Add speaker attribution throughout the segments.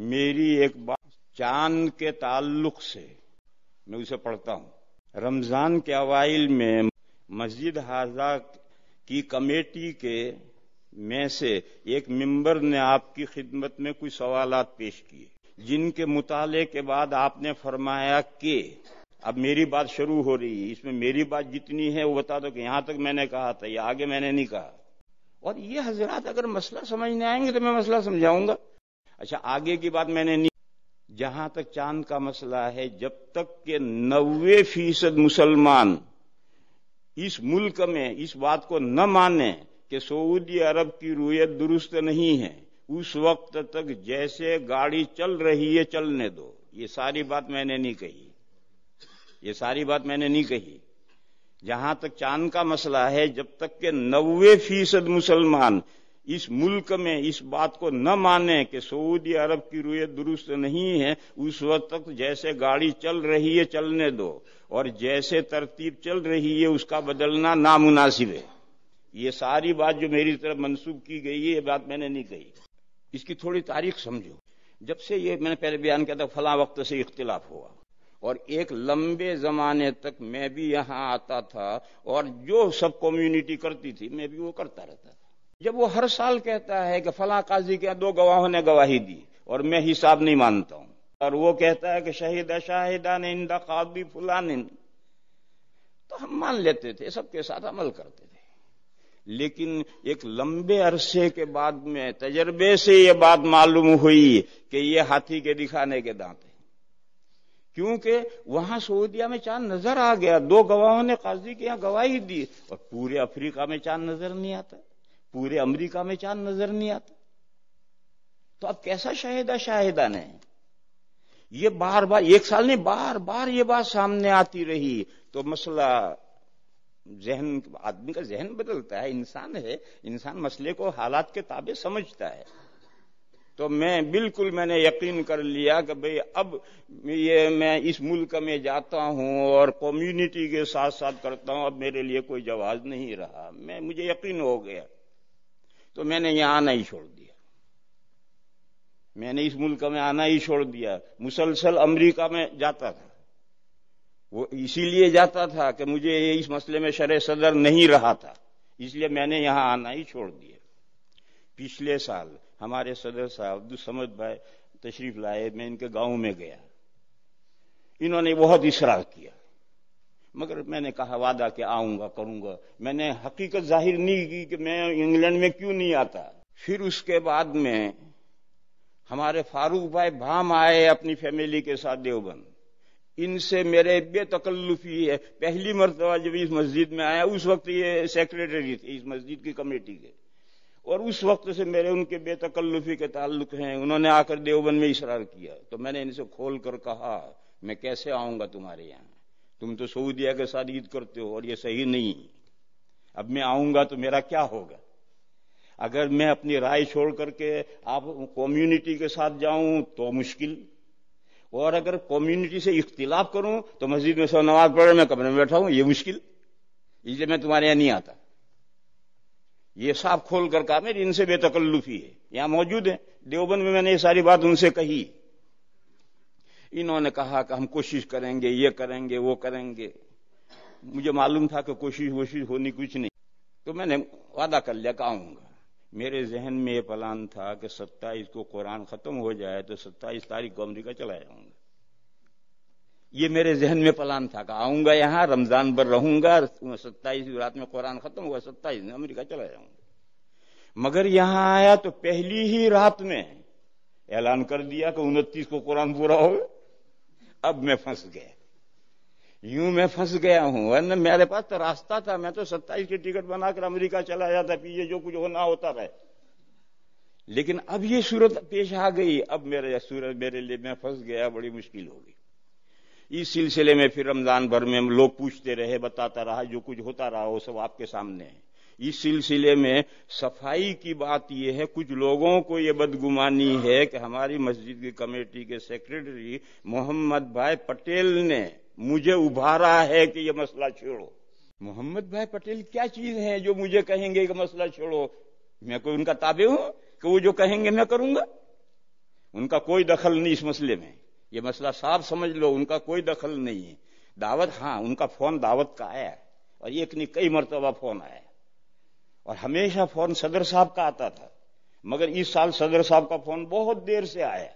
Speaker 1: मेरी एक बात चांद के ताल्लुक से मैं उसे पढ़ता हूं रमजान के अवाइल में मस्जिद हाजा की कमेटी के में से एक मेंबर ने आपकी खिदमत में कुछ सवाल पेश किए जिनके मुताले के बाद आपने फरमाया कि अब मेरी बात शुरू हो रही है इसमें मेरी बात जितनी है वो बता दो कि यहां तक मैंने कहा था या आगे मैंने नहीं कहा और ये हजरात अगर मसला समझने आएंगे तो मैं मसला समझाऊंगा अच्छा आगे की बात मैंने नहीं जहां तक चांद का मसला है जब तक के नब्बे फीसद मुसलमान इस मुल्क में इस बात को न माने कि सऊदी अरब की रूयत दुरुस्त नहीं है उस वक्त तक जैसे गाड़ी चल रही है चलने दो ये सारी बात मैंने नहीं कही ये सारी बात मैंने नहीं कही जहां तक चांद का मसला है जब तक के नब्बे फीसद मुसलमान इस मुल्क में इस बात को न माने कि सऊदी अरब की रुए दुरुस्त नहीं है उस वक्त तक जैसे गाड़ी चल रही है चलने दो और जैसे तरतीब चल रही है उसका बदलना नामुनासिब है ये सारी बात जो मेरी तरफ मंसूब की गई है ये बात मैंने नहीं कही इसकी थोड़ी तारीख समझो जब से ये मैंने पहले बयान किया था फला वक्त से इख्तलाफ हुआ और एक लंबे जमाने तक मैं भी यहां आता था और जो सब कम्युनिटी करती थी मैं भी वो करता रहता था जब वो हर साल कहता है कि फला काजी के दो गवाहों ने गवाही दी और मैं हिसाब नहीं मानता हूं और वो कहता है कि शहीद शाहिदान इंदा काबी फुलान तो हम मान लेते थे सबके साथ अमल करते थे लेकिन एक लंबे अरसे के बाद में तजर्बे से ये बात मालूम हुई कि ये हाथी के दिखाने के दांत हैं क्योंकि वहां सऊदिया में चांद नजर आ गया दो गवाहों ने काजी के यहां गवाही दी और पूरे अफ्रीका में चांद नजर नहीं आता पूरे अमेरिका में चांद नजर नहीं आता तो अब कैसा शाहिदा शाहिदा ने ये बार बार एक साल नहीं बार बार ये बात सामने आती रही तो मसला जहन आदमी का जहन बदलता है इंसान है इंसान मसले को हालात के ताबे समझता है तो मैं बिल्कुल मैंने यकीन कर लिया कि भाई अब ये मैं इस मुल्क में जाता हूं और कम्युनिटी के साथ साथ करता हूं अब मेरे लिए कोई जवाब नहीं रहा मैं मुझे यकीन हो गया तो मैंने यहां आना ही छोड़ दिया मैंने इस मुल्क में आना ही छोड़ दिया मुसलसल अमेरिका में जाता था वो इसीलिए जाता था कि मुझे इस मसले में शर सदर नहीं रहा था इसलिए मैंने यहां आना ही छोड़ दिया पिछले साल हमारे सदर साहब अब्दुल समद भाई तशरीफ लाए मैं इनके गांव में गया इन्होंने बहुत इशरार किया मगर मैंने कहा वादा कि आऊंगा करूंगा मैंने हकीकत जाहिर नहीं की कि मैं इंग्लैंड में क्यों नहीं आता फिर उसके बाद में हमारे फारूक भाई भाम आए अपनी फैमिली के साथ देवबंद इनसे मेरे बेतकल्लुफी है पहली मरतबा जब इस मस्जिद में आया उस वक्त ये सेक्रेटरी थे इस मस्जिद की कमेटी के और उस वक्त से मेरे उनके बेतकल्लुफी के ताल्लुक हैं उन्होंने आकर देवबंद में इशरार किया तो मैंने इनसे खोल कर कहा मैं कैसे आऊंगा तुम्हारे यहां तुम तो सऊदिया के साथ ईद करते हो और ये सही नहीं अब मैं आऊंगा तो मेरा क्या होगा अगर मैं अपनी राय छोड़ करके आप कम्युनिटी के साथ जाऊं तो मुश्किल और अगर कम्युनिटी से इख्तिलाफ करूं तो मस्जिद में सो नमाज पढ़े मैं कमरे में बैठा हूं ये मुश्किल इसलिए मैं तुम्हारे यहां नहीं आता ये साफ खोल कर कहा मेरी इनसे बेतकल्लुफी है यहां मौजूद है देवबंद में मैंने ये सारी बात उनसे कही इन्होंने कहा कि हम कोशिश करेंगे ये करेंगे वो करेंगे मुझे मालूम था कि कोशिश वोशिश होनी कुछ नहीं तो मैंने वादा कर लिया आऊंगा मेरे जहन में यह प्लान था कि सत्ताईस को कुरान खत्म हो जाए तो सत्ताईस तारीख को अमरीका चला जाऊंगा ये मेरे जहन में प्लान था कि आऊंगा यहां रमजान भर रहूंगा सत्ताईस रात में कुरान खत्म हुआ सत्ताईस में अमरीका चला जाऊंगा मगर यहां आया तो पहली ही रात में ऐलान कर दिया कि उनतीस को कुरान पूरा हो अब मैं फंस गया यूं मैं फंस गया हूं वरना मेरे पास तो रास्ता था मैं तो सत्ताईस की टिकट बनाकर अमेरिका चला जाता पीछे जो कुछ होना होता रहे लेकिन अब ये सूरत पेश आ गई अब मेरे सूरत मेरे लिए मैं फंस गया बड़ी मुश्किल हो गई इस सिलसिले में फिर रमजान भर में लोग पूछते रहे बताता रहा जो कुछ होता रहा वो सब आपके सामने है इस सिलसिले में सफाई की बात यह है कुछ लोगों को यह बदगुमानी है कि हमारी मस्जिद की कमेटी के सेक्रेटरी मोहम्मद भाई पटेल ने मुझे उभारा है कि यह मसला छोड़ो मोहम्मद भाई पटेल क्या चीज है जो मुझे कहेंगे कि मसला छोड़ो मैं कोई उनका ताबे हूं कि वो जो कहेंगे मैं करूंगा उनका कोई दखल नहीं इस मसले में ये मसला साफ समझ लो उनका कोई दखल नहीं है दावत हाँ उनका फोन दावत का आया और एक नहीं कई मरतबा फोन आया और हमेशा फोन सदर साहब का आता था मगर इस साल सदर साहब का फोन बहुत देर से आया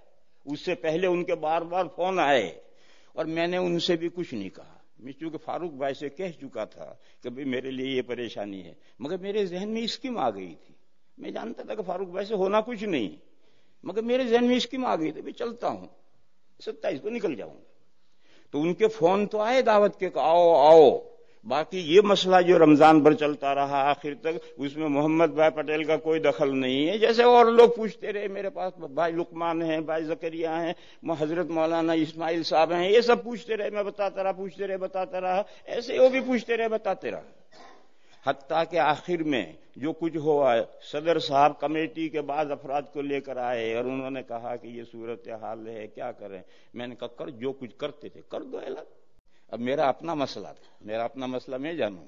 Speaker 1: उससे पहले उनके बार बार फोन आए और मैंने उनसे भी कुछ नहीं कहा मैं चूंकि फारूक भाई से कह चुका था कि भाई मेरे लिए ये परेशानी है मगर मेरे जहन में स्कीम आ गई थी मैं जानता था कि फारूक भाई से होना कुछ नहीं मगर मेरे जहन में स्कीम आ गई थी मैं चलता हूं सत्ताईस को निकल जाऊंगा तो उनके फोन तो आए दावत के आओ आओ बाकी ये मसला जो रमजान भर चलता रहा आखिर तक उसमें मोहम्मद भाई पटेल का कोई दखल नहीं है जैसे और लोग पूछते रहे मेरे पास भाई लुकमान है भाई जकरिया है हजरत मौलाना इस्माइल साहब हैं ये सब पूछते रहे मैं बताता रहा पूछते रहे बताता रहा ऐसे वो भी पूछते रहे बताते रहा हत्या के आखिर में जो कुछ हुआ सदर साहब कमेटी के बाद अफराद को लेकर आए और उन्होंने कहा कि ये सूरत हाल है क्या करें मैंने कहा कर जो कुछ करते थे कर दो ऐलान अब मेरा अपना मसला था मेरा अपना मसला मैं जानू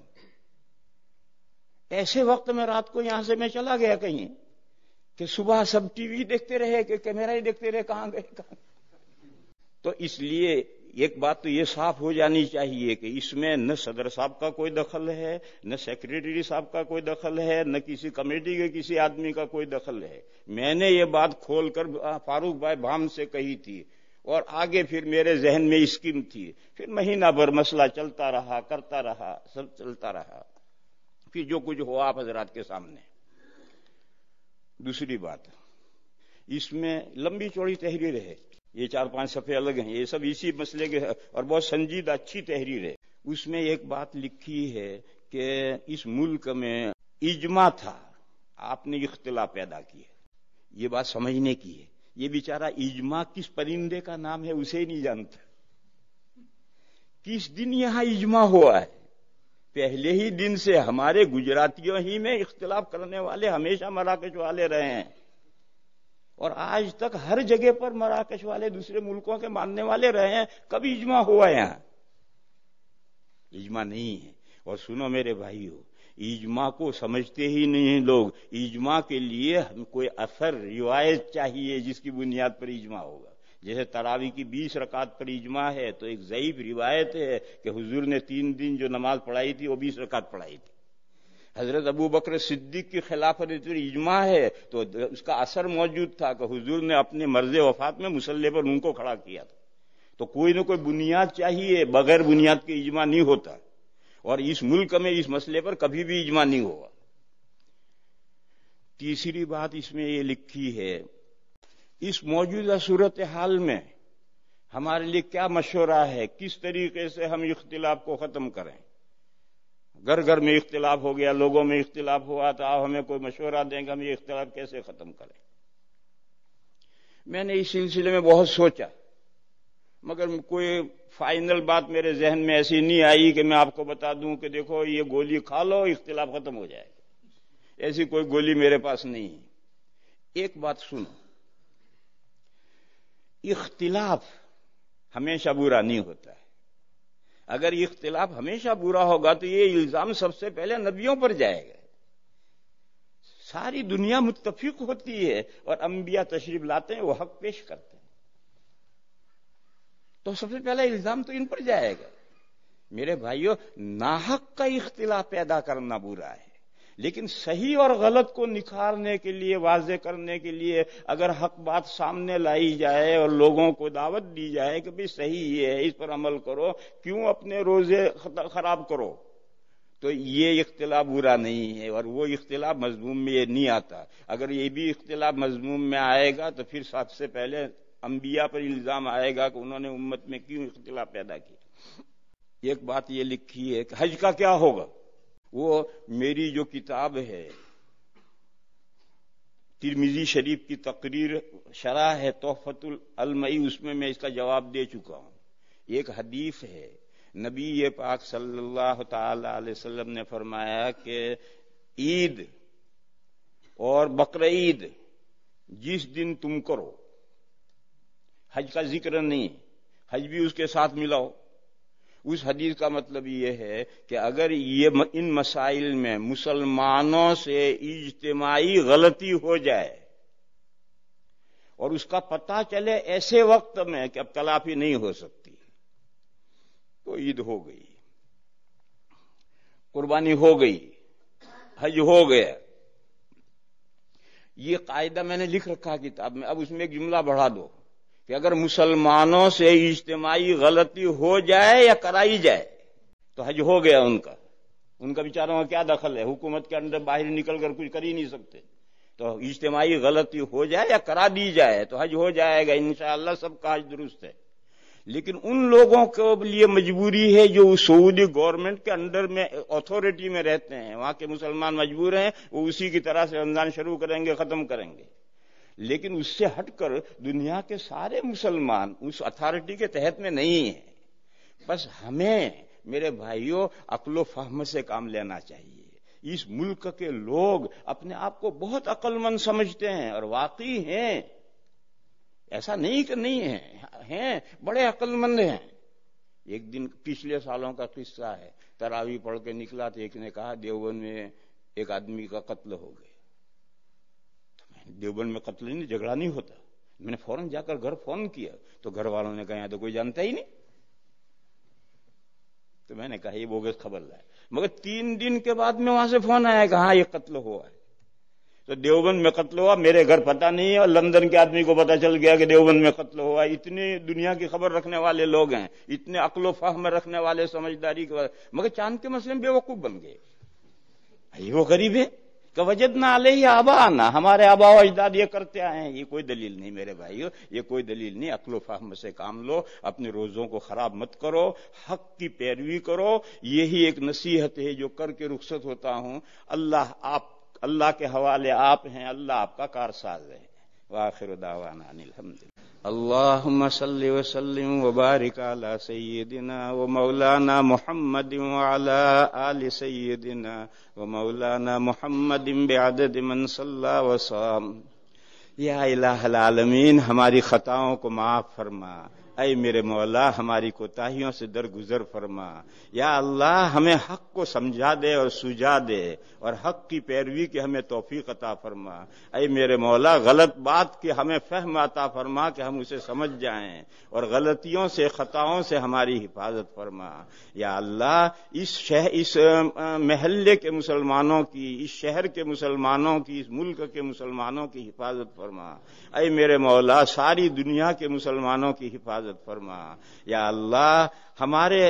Speaker 1: ऐसे वक्त में रात को यहां से मैं चला गया कहीं कि सुबह सब टीवी देखते रहे कि कैमरा ही देखते रहे कहां गए कहां तो इसलिए एक बात तो ये साफ हो जानी चाहिए कि इसमें न सदर साहब का कोई दखल है न सेक्रेटरी साहब का कोई दखल है न किसी कमेटी के किसी आदमी का कोई दखल है मैंने ये बात खोलकर फारूक भाई भाम से कही थी और आगे फिर मेरे जहन में स्कीम थी फिर महीना भर मसला चलता रहा करता रहा सब चलता रहा फिर जो कुछ हुआ आप हजरात के सामने दूसरी बात इसमें लंबी चौड़ी तहरीर है ये चार पांच सफे अलग हैं ये सब इसी मसले के और बहुत संजीदा अच्छी तहरीर है उसमें एक बात लिखी है कि इस मुल्क में इजमा था आपने इख्तला पैदा किया ये बात समझने की है ये बेचारा इजमा किस परिंदे का नाम है उसे नहीं जानता किस दिन यहां इजमा हुआ है पहले ही दिन से हमारे गुजरातियों ही में इख्तलाफ करने वाले हमेशा मराकश वाले रहे हैं और आज तक हर जगह पर मराकश वाले दूसरे मुल्कों के मानने वाले रहे हैं कभी इजमा हुआ यहां इजमा नहीं है और सुनो मेरे भाइयों इजमा को समझते ही नहीं है लोग इजमा के लिए हम कोई असर रिवायत चाहिए जिसकी बुनियाद पर इजमा होगा जैसे तरावी की बीस रकात पर इजमा है तो एक ज़यीब रिवायत है कि हुजूर ने तीन दिन जो नमाज पढ़ाई थी वो बीस रकात पढ़ाई थी हजरत अबू बकर सिद्दीक के खिलाफ इजमा है तो उसका असर मौजूद था कि हुजूर ने अपने मर्ज वफात में मुसल्ले पर उनको खड़ा किया था तो कोई ना कोई बुनियाद चाहिए बगैर बुनियाद के इजमा नहीं होता और इस मुल्क में इस मसले पर कभी भी इजमा नहीं होगा तीसरी बात इसमें ये लिखी है इस मौजूदा सूरत हाल में हमारे लिए क्या मशवरा है किस तरीके से हम इख्तिलाफ को खत्म करें घर घर में इख्तिलाफ हो गया लोगों में इख्तिलाफ हुआ तो आप हमें कोई मशवरा देंगे हम ये इख्तिलाफ कैसे खत्म करें मैंने इस सिलसिले में बहुत सोचा मगर कोई फाइनल बात मेरे जहन में ऐसी नहीं आई कि मैं आपको बता दूं कि देखो ये गोली खा लो इख्तलाफ खत्म हो जाएगा ऐसी कोई गोली मेरे पास नहीं है एक बात सुनो इख्तलाफ हमेशा बुरा नहीं होता है अगर इख्तलाफ हमेशा बुरा होगा तो ये इल्जाम सबसे पहले नबियों पर जाएगा सारी दुनिया मुतफिक होती है और अंबिया तशरीफ लाते हैं वो हक पेश करते हैं तो सबसे पहला इल्जाम तो इन पर जाएगा मेरे भाइयों नाहक का इख्तिला पैदा करना बुरा है लेकिन सही और गलत को निखारने के लिए वाजे करने के लिए अगर हक बात सामने लाई जाए और लोगों को दावत दी जाए कि भाई सही ये है इस पर अमल करो क्यों अपने रोजे खराब करो तो ये इख्तिला बुरा नहीं है और वो इख्तिला मजमूम में ये नहीं आता अगर ये भी इख्तिला मजमूम में आएगा तो फिर सबसे पहले अंबिया पर इल्ज़ाम आएगा कि उन्होंने उम्मत में क्यों इख्तला पैदा किया एक बात ये लिखी है कि हज का क्या होगा वो मेरी जो किताब है तिरमिजी शरीफ की तकरीर शराह है तोहफतुल अलमई उसमें मैं इसका जवाब दे चुका हूं एक हदीफ है नबी ये पाक सल्लल्लाहु अलैहि वसल्लम ने फरमाया कि ईद और बकर ईद जिस दिन तुम करो हज का जिक्र नहीं हज भी उसके साथ मिलाओ उस हदीस का मतलब यह है कि अगर ये इन मसाइल में मुसलमानों से इज्तमाही गलती हो जाए और उसका पता चले ऐसे वक्त में कि अब तलाफी नहीं हो सकती तो ईद हो गई कुर्बानी हो गई हज हो गया ये कायदा मैंने लिख रखा किताब में अब उसमें एक जुमला बढ़ा दो कि अगर मुसलमानों से इज्तमाही गलती हो जाए या कराई जाए तो हज हो गया उनका उनका विचारों में क्या दखल है हुकूमत के अंदर बाहर निकल कर कुछ कर ही नहीं सकते तो इज्तमाही गलती हो जाए या करा दी जाए तो हज हो जाएगा इनशाला सबका हज दुरुस्त है लेकिन उन लोगों के लिए मजबूरी है जो सऊदी गवर्नमेंट के अंडर में अथॉरिटी में रहते हैं वहां के मुसलमान मजबूर हैं वो उसी की तरह से रमजान शुरू करेंगे खत्म करेंगे लेकिन उससे हटकर दुनिया के सारे मुसलमान उस अथॉरिटी के तहत में नहीं है बस हमें मेरे भाइयों अकलो फहम से काम लेना चाहिए इस मुल्क के लोग अपने आप को बहुत अक्लमंद समझते हैं और वाकई हैं ऐसा नहीं कि नहीं है हैं बड़े अक्लमंद हैं एक दिन पिछले सालों का किस्सा है तरावी पढ़ के निकला तो एक ने कहा देवबंद में एक आदमी का कत्ल हो गया देवबंद में कत्ल नहीं झगड़ा नहीं होता मैंने फौरन जाकर घर फोन किया तो घर वालों ने कहा तो कोई जानता ही नहीं तो मैंने कहा ये बोगस खबर लाए मगर तीन दिन के बाद में वहां से फोन आया कि हाँ ये कत्ल हुआ है तो देवबंद में कत्ल हुआ मेरे घर पता नहीं है और लंदन के आदमी को पता चल गया कि देवबंद में कत्ल हुआ इतनी दुनिया की खबर रखने वाले लोग हैं इतने अकलो फाहम रखने वाले समझदारी के मगर चांद के मसले में बेवकूफ बन गए ये वो गरीब है कि वजदना आबा आबाना हमारे आबा अजदाद ये करते आए हैं ये कोई दलील नहीं मेरे भाइयों ये कोई दलील नहीं अकलो फाहम से काम लो अपने रोजों को खराब मत करो हक की पैरवी करो यही एक नसीहत है जो करके रुखसत होता हूं अल्लाह आप अल्लाह के हवाले आप हैं अल्लाह आपका कारसाज है वाखिर दावाना अलहमदिल्ला اللهم صل وسلم وبارك على سيدنا ومولانا محمد وعلى آل سيدنا ومولانا محمد بعدد من صلى وصام يا इलाह العالمين هماري خطاؤں کو معاف فرما अय मेरे मौला हमारी कोताहियों से दरगुजर फरमा या अल्लाह हमें हक को समझा दे और सुझा दे और हक की पैरवी की हमें तोफीक अता फरमा अय मेरे मौला गलत बात की हमें फहम अता फरमा कि हम उसे समझ जाएं और गलतियों से खताओं से हमारी हिफाजत फरमा या अल्लाह इस शहर इस महल्ले के मुसलमानों की इस शहर के मुसलमानों की इस मुल्क के मुसलमानों की हिफाजत फरमा अय मेरे मौला सारी दुनिया के मुसलमानों की हिफाजत हिफाजत फरमा या अल्लाह हमारे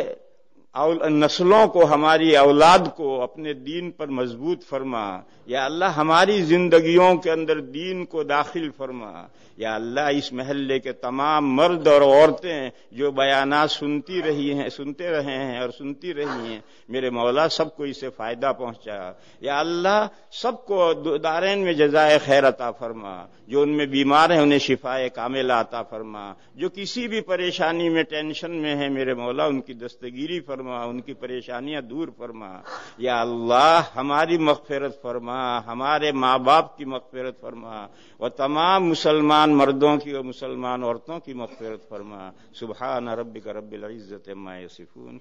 Speaker 1: नस्लों को हमारी औलाद को अपने दीन पर मजबूत फरमा या अल्लाह हमारी जिंदगियों के अंदर दीन को दाखिल फरमा या अल्लाह इस महल्ले के तमाम मर्द और औरतें जो बयान सुनती रही हैं सुनते रहे हैं और सुनती रही हैं मेरे मौला सबको इसे फायदा पहुंचा या अल्लाह सबको दारेन में जजाय खैर अता फरमा जो उनमें बीमार हैं उन्हें शिफाए कामिला अता फरमा जो किसी भी परेशानी में टेंशन में है मेरे मौला उनकी दस्तगीरी फरमा फरमा उनकी परेशानियां दूर फरमा या अल्लाह हमारी मगफरत फरमा हमारे माँ बाप की मगफरत फरमा और तमाम मुसलमान मर्दों की और मुसलमान औरतों की मगफरत फरमा सुबह न रब का इज़्ज़त माए सिफून